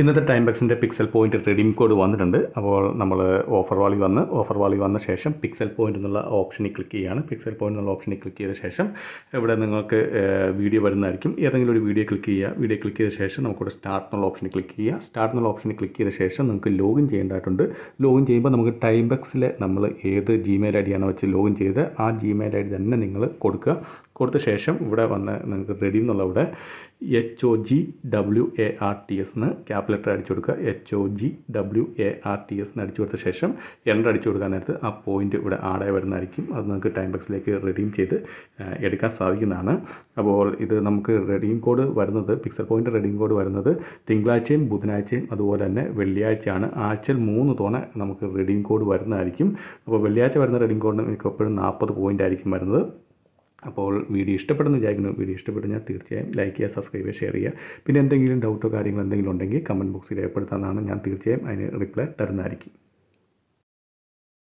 ഇന്നത്തെ ടൈം ബെക്സിൻ്റെ pixel point redeem code വന്നിട്ടുണ്ട് അപ്പോൾ നമ്മൾ ഓഫർ വാളി വന്ന് ഓഫർ വാളി വന്ന ശേഷം പിക്സൽ പോയിൻ്റ് എന്നുള്ള ഓപ്ഷനിൽ ക്ലിക്ക് ചെയ്യുകയാണ് പിക്സൽ പോയിൻ്റ് എന്നുള്ള ഓപ്ഷനിൽ ക്ലിക്ക് ചെയ്ത ശേഷം ഇവിടെ നിങ്ങൾക്ക് വീഡിയോ വരുന്നതായിരിക്കും ഏതെങ്കിലും ഒരു വീഡിയോ ക്ലിക്ക് ചെയ്യുക വീഡിയോ ക്ലിക്ക് ചെയ്ത ശേഷം നമുക്കിവിടെ സ്റ്റാർട്ട് എന്നുള്ള ഓപ്ഷനിൽ ക്ലിക്ക് ചെയ്യുക സ്റ്റാർട്ട് എന്നുള്ള ഓപ്ഷനിൽ ക്ലിക്ക് ചെയ്ത ശേഷം നിങ്ങൾക്ക് ലോഗിൻ ചെയ്യേണ്ടതായിട്ടുണ്ട് ലോഗിൻ ചെയ്യുമ്പോൾ നമുക്ക് ടൈം ബെക്സിൽ നമ്മൾ ഏത് ജിമെയിൽ ഐ ഡിയാണ് വെച്ച് ലോഗിൻ ചെയ്ത് ആ ജിമെയിൽ ഐ ഡി തന്നെ നിങ്ങൾ കൊടുക്കുക കൊടുത്ത ശേഷം ഇവിടെ വന്ന് നിങ്ങൾക്ക് റെഡി എന്നുള്ള ഇവിടെ H O G W A R T S എന്ന് ക്യാപ് ക്യാപിറ്റൽ ലെറ്റർ അടിച്ചു കൊടുക്കുക H O G W A R T S എന്ന് അടിച്ചു കൊടുത്ത ശേഷം എൻ്റർ അടിച്ചു കൊടുക്കാൻ നേരത്ത് ആ പോയിൻ്റ് ഇവിടെ ആടായി വരുന്നതായിരിക്കും അത് നമുക്ക് ടൈം ബോക്സിലേക്ക് റെഡീം ചെയ്ത് എടുക്കാൻ സാധിക്കുന്നതാണ് അപ്പോൾ ഇത് നമുക്ക് റെഡീം കോഡ് വരുന്നത് പിക്സൽ പോയിൻ്റ് റെഡീം കോഡ് വരുന്നത് തിങ്കളാഴ്ചയും ബുധനാഴ്ചയും അതുപോലെ തന്നെ വെള്ളിയാഴ്ചയാണ് ആഴ്ചയിൽ മൂന്ന് തവണ നമുക്ക് റെഡീം കോഡ് വരുന്നതായിരിക്കും അപ്പോൾ വെള്ളിയാഴ്ച വരുന്ന റെഡീം കോഡിന് എപ്പോഴും നാൽപ്പത് പോയിൻ്റ് ആയിരിക്കും വരുന്നത് അപ്പോൾ വീഡിയോ ഇഷ്ടപ്പെടുന്ന വിചാരിക്കുന്നു വീഡിയോ ഇഷ്ടപ്പെടുന്ന തീർച്ചയായും ലൈക്ക് ചെയ്യുക സബ്സ്ക്രൈബ് ചെയ്യുക ഷെയർ ചെയ്യുക പിന്നെ എന്തെങ്കിലും ഡൗട്ടോ കാര്യങ്ങളോ എന്തെങ്കിലും ഉണ്ടെങ്കിൽ കമൻറ്റ് ബോക്സിൽ രേഖപ്പെടുത്താമെന്നാണ് ഞാൻ തീർച്ചയായും അതിന് റിപ്ലൈ തരുന്നതായിരിക്കും